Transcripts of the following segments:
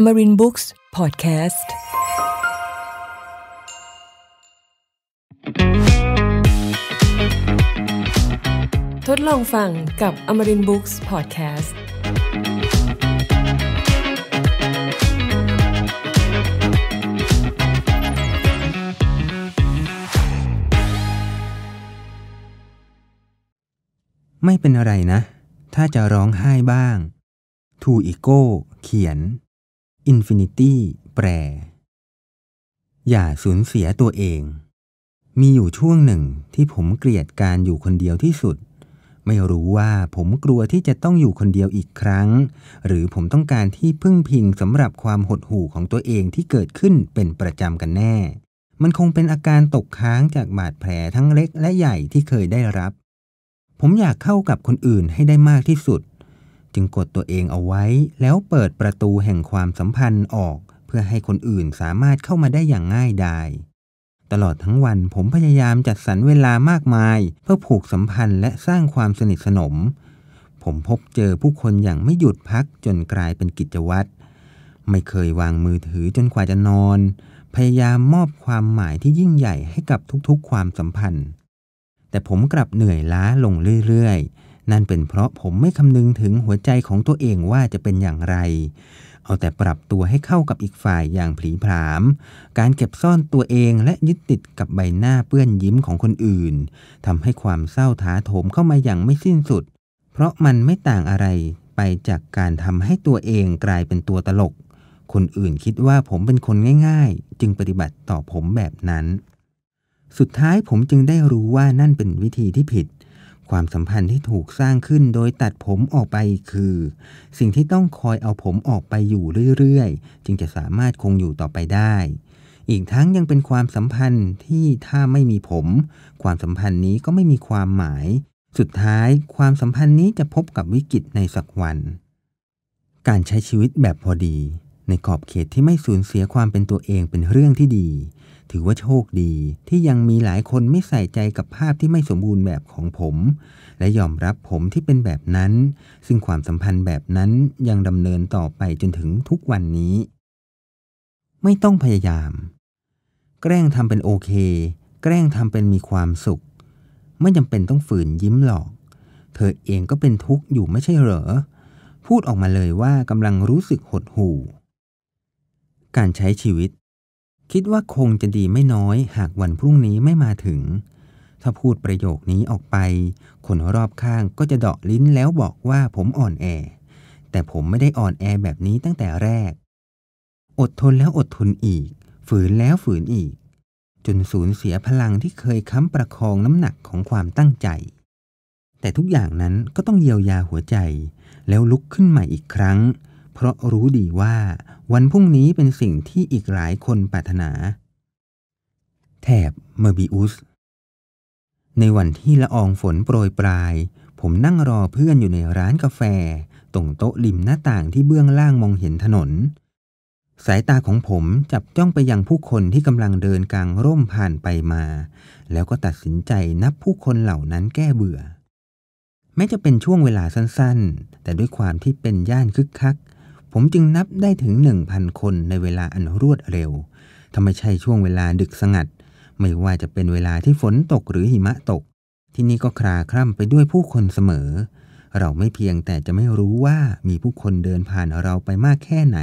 อมรินบุ๊กส์พอดแคสต์ทดลองฟังกับอมรินบุ๊กส์พอดแคสต์ไม่เป็นอะไรนะ ถ้าจะร้องไห้บ้างทูอิโก้เขียนอินฟินิตี้แปร อย่าสูญเสียตัวเอง มีอยู่ช่วงหนึ่งที่ผมเกลียดการอยู่คนเดียวที่สุด ไม่รู้ว่าผมกลัวที่จะต้องอยู่คนเดียวอีกครั้ง หรือผมต้องการที่พึ่งพิงสำหรับความหดหู่ของตัวเองที่เกิดขึ้นเป็นประจำกันแน่ มันคงเป็นอาการตกค้างจากบาดแผลทั้งเล็กและใหญ่ที่เคยได้รับ ผมอยากเข้ากับคนอื่นให้ได้มากที่สุดจึงกดตัวเองเอาไว้แล้วเปิดประตูแห่งความสัมพันธ์ออก เพื่อให้คนอื่นสามารถเข้ามาได้อย่างง่ายดาย ตลอดทั้งวันผมพยายามจัดสรรเวลามากมาย เพื่อผูกสัมพันธ์และสร้างความสนิทสนม ผมพบเจอผู้คนอย่างไม่หยุดพักจนกลายเป็นกิจวัตรไม่เคยวางมือถือจนกว่าจะนอน พยายามมอบความหมายที่ยิ่งใหญ่ให้กับทุกๆความสัมพันธ์ แต่ผมกลับเหนื่อยล้าลงเรื่อยนั่นเป็นเพราะผมไม่คำนึงถึงหัวใจของตัวเองว่าจะเป็นอย่างไร เอาแต่ปรับตัวให้เข้ากับอีกฝ่ายอย่างผีผาม การเก็บซ่อนตัวเองและยึดติดกับใบหน้าเปื้อนยิ้มของคนอื่นทำให้ความเศร้าถาโถมเข้ามาอย่างไม่สิ้นสุด เพราะมันไม่ต่างอะไร ไปจากการทำให้ตัวเองกลายเป็นตัวตลก คนอื่นคิดว่าผมเป็นคนง่าย ๆ จึงปฏิบัติต่อผมแบบนั้น สุดท้ายผมจึงได้รู้ว่านั่นเป็นวิธีที่ผิดความสัมพันธ์ที่ถูกสร้างขึ้นโดยตัดผมออกไปคือ สิ่งที่ต้องคอยเอาผมออกไปอยู่เรื่อยๆจึงจะสามารถคงอยู่ต่อไปได้ อีกทั้งยังเป็นความสัมพันธ์ที่ถ้าไม่มีผม ความสัมพันธ์นี้ก็ไม่มีความหมาย สุดท้ายความสัมพันธ์นี้จะพบกับวิกฤตในสักวัน การใช้ชีวิตแบบพอดีในขอบเขตที่ไม่สูญเสียความเป็นตัวเองเป็นเรื่องที่ดี ถือว่าโชคดีที่ยังมีหลายคนไม่ใส่ใจกับภาพที่ไม่สมบูรณ์แบบของผม และยอมรับผมที่เป็นแบบนั้น ซึ่งความสัมพันธ์แบบนั้นยังดำเนินต่อไปจนถึงทุกวันนี้ ไม่ต้องพยายาม แกล้งทำเป็นโอเค แกล้งทำเป็นมีความสุข ไม่จำเป็นต้องฝืนยิ้มหลอก เธอเองก็เป็นทุกข์อยู่ไม่ใช่เหรอ พูดออกมาเลยว่ากำลังรู้สึกหดหู่การใช้ชีวิต คิดว่าคงจะดีไม่น้อยหากวันพรุ่งนี้ไม่มาถึง ถ้าพูดประโยคนี้ออกไป คนรอบข้างก็จะเดาะลิ้นแล้วบอกว่าผมอ่อนแอ แต่ผมไม่ได้อ่อนแอแบบนี้ตั้งแต่แรก อดทนแล้วอดทนอีก ฝืนแล้วฝืนอีก จนสูญเสียพลังที่เคยค้ำประคองน้ำหนักของความตั้งใจ แต่ทุกอย่างนั้นก็ต้องเยียวยาหัวใจ แล้วลุกขึ้นใหม่อีกครั้ง เพราะรู้ดีว่าวันพรุ่งนี้เป็นสิ่งที่อีกหลายคนปรารถนาแถบเมอร์บิอุสในวันที่ละอองฝนโปรยปลาย ผมนั่งรอเพื่อนอยู่ในร้านกาแฟ ตรงโต๊ะริมหน้าต่างที่เบื้องล่างมองเห็นถนน สายตาของผมจับจ้องไปยังผู้คนที่กำลังเดินกลางร่มผ่านไปมา แล้วก็ตัดสินใจนับผู้คนเหล่านั้นแก้เบื่อ แม้จะเป็นช่วงเวลาสั้นๆ แต่ด้วยความที่เป็นย่านคึกคักผมจึงนับได้ถึง1,000คนในเวลาอันรวดเร็วทำไมใช่ช่วงเวลาดึกสงัด ไม่ว่าจะเป็นเวลาที่ฝนตกหรือหิมะตก ที่นี่ก็คลาคล่ำไปด้วยผู้คนเสมอ เราไม่เพียงแต่จะไม่รู้ว่ามีผู้คนเดินผ่านเราไปมากแค่ไหน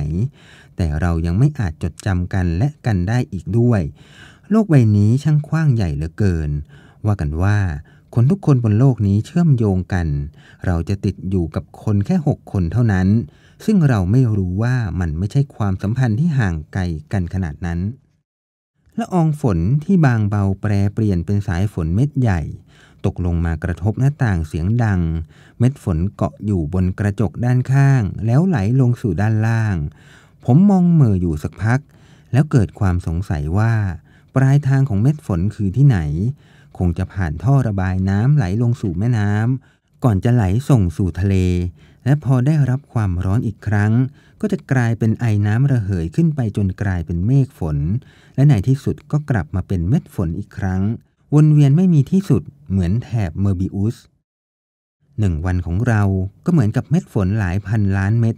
แต่เรายังไม่อาจจดจำกันและกันได้อีกด้วย โลกใบนี้ช่างกว้างใหญ่เหลือเกิน ว่ากันว่า คนทุกคนบนโลกนี้เชื่อมโยงกัน เราจะติดอยู่กับคนแค่6คนเท่านั้นซึ่งเราไม่รู้ว่ามันไม่ใช่ความสัมพันธ์ที่ห่างไกลกันขนาดนั้นละอองฝนที่บางเบาแปรเปลี่ยนเป็นสายฝนเม็ดใหญ่ ตกลงมากระทบหน้าต่างเสียงดัง เม็ดฝนเกาะอยู่บนกระจกด้านข้าง แล้วไหลลงสู่ด้านล่าง ผมมองเมื่ออยู่สักพัก แล้วเกิดความสงสัยว่า ปลายทางของเม็ดฝนคือที่ไหน คงจะผ่านท่อระบายน้ำไหลลงสู่แม่น้ำก่อนจะไหลส่งสู่ทะเลและพอได้รับความร้อนอีกครั้ง ก็จะกลายเป็นไอน้ำระเหยขึ้นไปจนกลายเป็นเมฆฝน และในที่สุดก็กลับมาเป็นเม็ดฝนอีกครั้ง วนเวียนไม่มีที่สุดเหมือนแถบเมอร์บิอุสหนึ่งวันของเราก็เหมือนกับเม็ดฝนหลายพันล้านเม็ด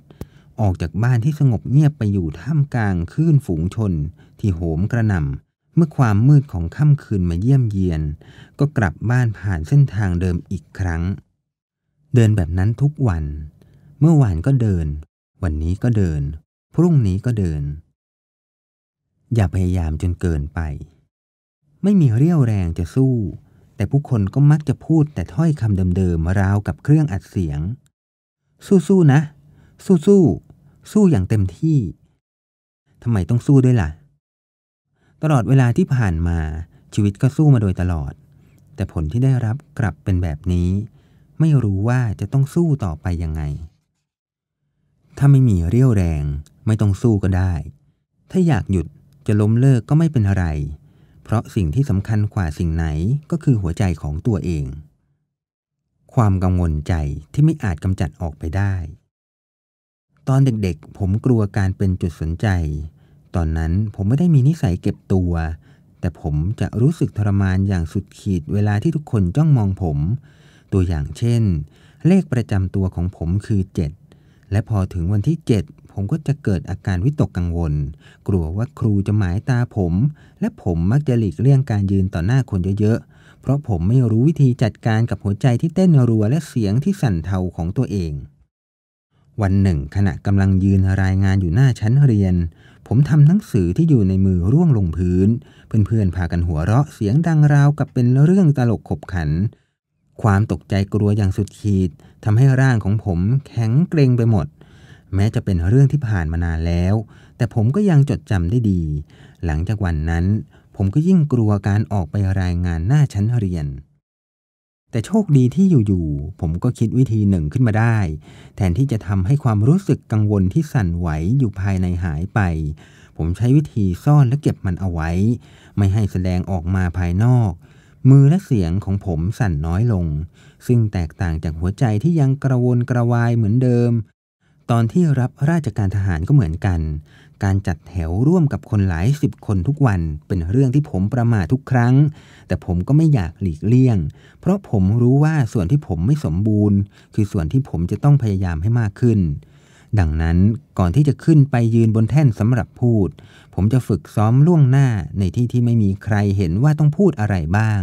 ออกจากบ้านที่สงบเงียบไปอยู่ท่ามกลางคลื่นฝูงชน ที่โหมกระหน่ำเมื่อความมืดของค่ำคืนมาเยี่ยมเยียน ก็กลับบ้านผ่านเส้นทางเดิมอีกครั้ง เดินแบบนั้นทุกวันเมื่อวานก็เดิน วันนี้ก็เดิน พรุ่งนี้ก็เดิน อย่าพยายามจนเกินไป ไม่มีเรี่ยวแรงจะสู้ แต่ผู้คนก็มักจะพูดแต่ถ้อยคำเดิมๆราวกับเครื่องอัดเสียง สู้ๆ นะ สู้ๆ สู้อย่างเต็มที่ ทำไมต้องสู้ด้วยละ่ะ ตลอดเวลาที่ผ่านมา ชีวิตก็สู้มาโดยตลอด แต่ผลที่ได้รับกลับเป็นแบบนี้ ไม่รู้ว่าจะต้องสู้ต่อไปยังไงถ้าไม่มีเรี่ยวแรง ไม่ต้องสู้ก็ได้ ถ้าอยากหยุดจะล้มเลิกก็ไม่เป็นอะไร เพราะสิ่งที่สำคัญกว่าสิ่งไหนก็คือหัวใจของตัวเอง ความกังวลใจที่ไม่อาจกำจัดออกไปได้ ตอนเด็กๆ ผมกลัวการเป็นจุดสนใจ ตอนนั้นผมไม่ได้มีนิสัยเก็บตัว แต่ผมจะรู้สึกทรมานอย่างสุดขีดเวลาที่ทุกคนจ้องมองผม ตัวอย่างเช่น เลขประจำตัวของผมคือเจ็ดและพอถึงวันที่ 7 ผมก็จะเกิดอาการวิตกกังวล กลัวว่าครูจะหมายตาผม และผมมักจะหลีกเลี่ยงการยืนต่อหน้าคนเยอะๆ เพราะผมไม่รู้วิธีจัดการกับหัวใจที่เต้นรัวและเสียงที่สั่นเทาของตัวเอง วันหนึ่ง ขณะกำลังยืนรายงานอยู่หน้าชั้นเรียน ผมทำหนังสือที่อยู่ในมือร่วงลงพื้น เพื่อนๆพากันหัวเราะเสียงดังราวกับเป็นเรื่องตลกขบขันความตกใจกลัวอย่างสุดขีดทำให้ร่างของผมแข็งเกรงไปหมด แม้จะเป็นเรื่องที่ผ่านมานานแล้ว แต่ผมก็ยังจดจำได้ดี หลังจากวันนั้น ผมก็ยิ่งกลัวการออกไปรายงานหน้าชั้นเรียน แต่โชคดีที่อยู่ๆผมก็คิดวิธีหนึ่งขึ้นมาได้ แทนที่จะทำให้ความรู้สึกกังวลที่สั่นไหวอยู่ภายในหายไป ผมใช้วิธีซ่อนและเก็บมันเอาไว้ ไม่ให้แสดงออกมาภายนอกมือและเสียงของผมสั่นน้อยลง ซึ่งแตกต่างจากหัวใจที่ยังกระวนกระวายเหมือนเดิม ตอนที่รับราชการทหารก็เหมือนกัน การจัดแถวร่วมกับคนหลายสิบคนทุกวันเป็นเรื่องที่ผมประมาททุกครั้ง แต่ผมก็ไม่อยากหลีกเลี่ยง เพราะผมรู้ว่าส่วนที่ผมไม่สมบูรณ์ คือส่วนที่ผมจะต้องพยายามให้มากขึ้นดังนั้นก่อนที่จะขึ้นไปยืนบนแท่นสำหรับพูด ผมจะฝึกซ้อมล่วงหน้าในที่ที่ไม่มีใครเห็นว่าต้องพูดอะไรบ้าง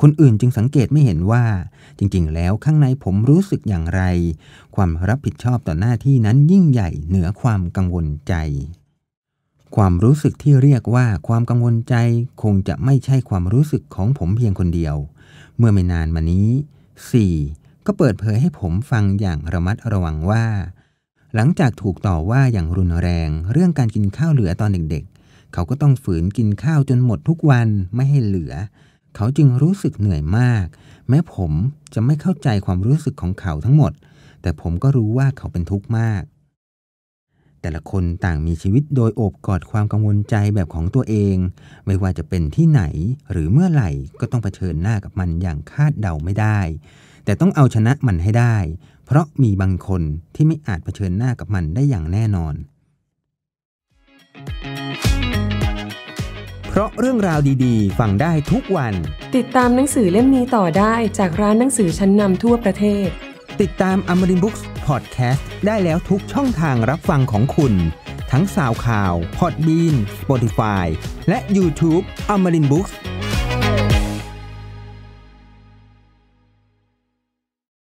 คนอื่นจึงสังเกตไม่เห็นว่า จริงๆ แล้วข้างในผมรู้สึกอย่างไร ความรับผิดชอบต่อหน้าที่นั้นยิ่งใหญ่เหนือความกังวลใจ ความรู้สึกที่เรียกว่า ความกังวลใจคงจะไม่ใช่ความรู้สึกของผมเพียงคนเดียว เมื่อไม่นานมานี้ 4. ก็เปิดเผยให้ผมฟังอย่างระมัดระวังว่าหลังจากถูกต่อว่าอย่างรุนแรงเรื่องการกินข้าวเหลือตอนเด็กๆ เขาก็ต้องฝืนกินข้าวจนหมดทุกวันไม่ให้เหลือ เขาจึงรู้สึกเหนื่อยมาก แม้ผมจะไม่เข้าใจความรู้สึกของเขาทั้งหมด แต่ผมก็รู้ว่าเขาเป็นทุกข์มาก แต่ละคนต่างมีชีวิตโดยโอบกอดความกังวลใจแบบของตัวเอง ไม่ว่าจะเป็นที่ไหนหรือเมื่อไหร่ก็ต้องเผชิญหน้ากับมันอย่างคาดเดาไม่ได้ แต่ต้องเอาชนะมันให้ได้เพราะมีบางคนที่ไม่อาจเผชิญหน้ากับมันได้อย่างแน่นอน เพราะเรื่องราวดี ๆ ฟังได้ทุกวัน ติดตามหนังสือเล่มนี้ต่อได้จากร้านหนังสือชั้นนำทั่วประเทศ ติดตามอมรินบุ๊กส์พอดแคสต์ได้แล้วทุกช่องทางรับฟังของคุณ ทั้งสาวข่าวพอดบีน Spotify และ YouTube a m a r i n Books